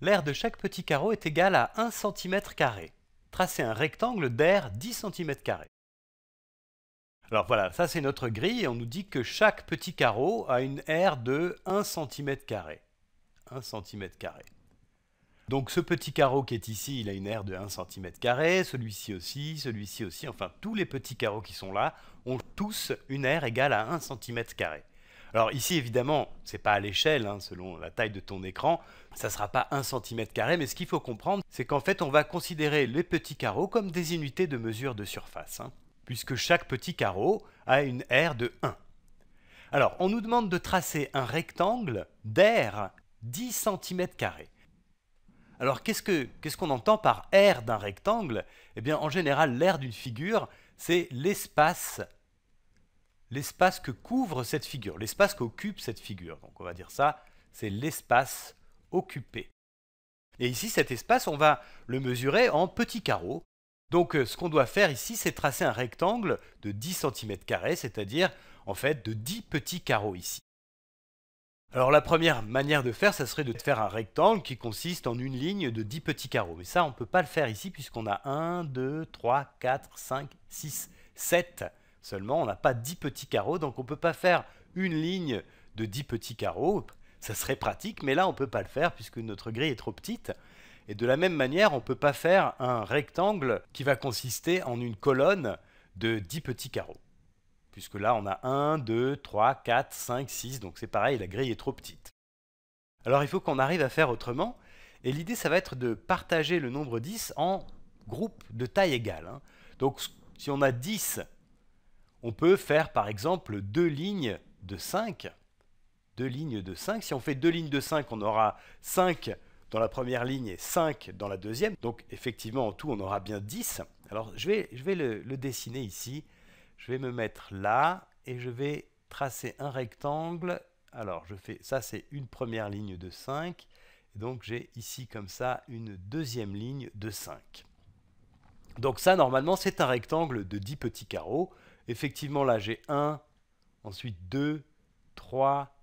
l'aire de chaque petit carreau est égale à 1 cm. Tracez un rectangle d'air 10 cm. Alors voilà, ça c'est notre grille et on nous dit que chaque petit carreau a une aire de 1 cm. 1 cm. Donc ce petit carreau qui est ici, il a une aire de 1 cm, celui-ci aussi, celui-ci aussi, enfin tous les petits carreaux qui sont là ont tous une aire égale à 1 cm. Alors ici, évidemment, ce n'est pas à l'échelle, hein, selon la taille de ton écran, ça ne sera pas 1 cm, mais ce qu'il faut comprendre, c'est qu'en fait, on va considérer les petits carreaux comme des unités de mesure de surface, hein, puisque chaque petit carreau a une aire de 1. Alors, on nous demande de tracer un rectangle d'air 10 cm. Alors, qu'est-ce qu'on entend par aire d'un rectangle Eh bien, en général, l'aire d'une figure, c'est l'espace l'espace que couvre cette figure, l'espace qu'occupe cette figure. Donc on va dire ça, c'est l'espace occupé. Et ici, cet espace, on va le mesurer en petits carreaux. Donc euh, ce qu'on doit faire ici, c'est tracer un rectangle de 10 cm, c'est-à-dire en fait de 10 petits carreaux ici. Alors la première manière de faire, ça serait de faire un rectangle qui consiste en une ligne de 10 petits carreaux. Mais ça, on ne peut pas le faire ici puisqu'on a 1, 2, 3, 4, 5, 6, 7 Seulement, on n'a pas 10 petits carreaux, donc on ne peut pas faire une ligne de 10 petits carreaux. Ça serait pratique, mais là, on ne peut pas le faire puisque notre grille est trop petite. Et de la même manière, on ne peut pas faire un rectangle qui va consister en une colonne de 10 petits carreaux. Puisque là, on a 1, 2, 3, 4, 5, 6, donc c'est pareil, la grille est trop petite. Alors il faut qu'on arrive à faire autrement, et l'idée, ça va être de partager le nombre 10 en groupes de taille égale. Hein. Donc si on a 10 on peut faire par exemple deux lignes de 5. Deux lignes de 5. Si on fait deux lignes de 5, on aura 5 dans la première ligne et 5 dans la deuxième. Donc effectivement, en tout, on aura bien 10. Alors je vais, le, le dessiner ici. Je vais me mettre là et je vais tracer un rectangle. Alors je fais ça, c'est une première ligne de 5. Donc j'ai ici comme ça une deuxième ligne de 5. Donc ça, normalement, c'est un rectangle de 10 petits carreaux. Effectivement, là, j'ai 1, ensuite 2, 3,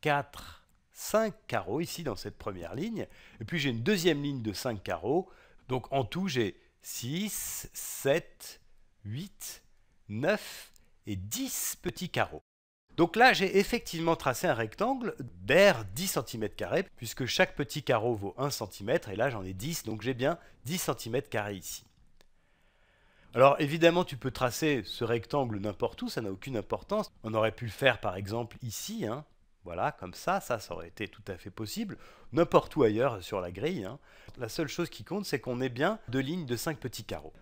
4, 5 carreaux ici dans cette première ligne. Et puis j'ai une deuxième ligne de 5 carreaux. Donc en tout, j'ai 6, 7, 8, 9 et 10 petits carreaux. Donc là, j'ai effectivement tracé un rectangle d'air 10 cm, puisque chaque petit carreau vaut 1 cm, et là j'en ai 10, donc j'ai bien 10 cm ici. Alors évidemment, tu peux tracer ce rectangle n'importe où, ça n'a aucune importance. On aurait pu le faire par exemple ici, hein. voilà, comme ça, ça, ça aurait été tout à fait possible, n'importe où ailleurs sur la grille. Hein. La seule chose qui compte, c'est qu'on ait bien deux lignes de cinq petits carreaux.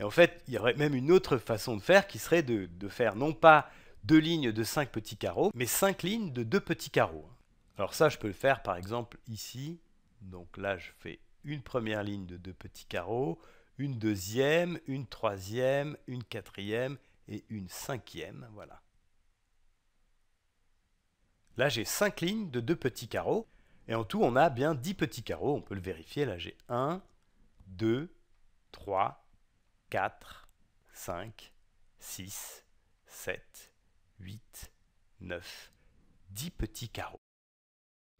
Et en fait, il y aurait même une autre façon de faire qui serait de, de faire non pas deux lignes de cinq petits carreaux, mais cinq lignes de deux petits carreaux. Hein. Alors ça, je peux le faire par exemple ici. Donc là, je fais une première ligne de deux petits carreaux, une deuxième, une troisième, une quatrième et une cinquième. Voilà. Là, j'ai cinq lignes de deux petits carreaux. Et en tout, on a bien 10 petits carreaux. On peut le vérifier. Là, j'ai 1, 2, 3, 4, 5, 6, 7, 8, 9, 10 petits carreaux.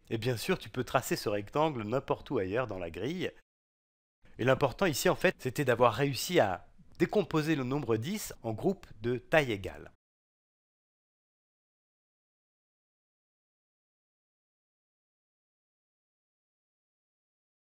Et bien sûr, tu peux tracer ce rectangle n'importe où ailleurs dans la grille. Et l'important ici, en fait, c'était d'avoir réussi à décomposer le nombre 10 en groupes de taille égale.